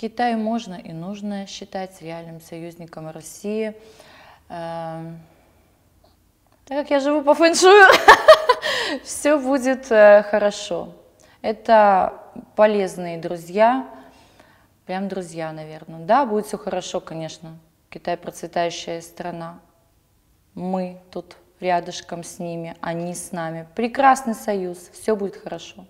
Китай можно и нужно считать реальным союзником России. Эм, так как я живу по фэншую, все будет э, хорошо. Это полезные друзья, прям друзья, наверное. Да, будет все хорошо, конечно. Китай процветающая страна. Мы тут рядышком с ними, они с нами. Прекрасный союз, все будет хорошо.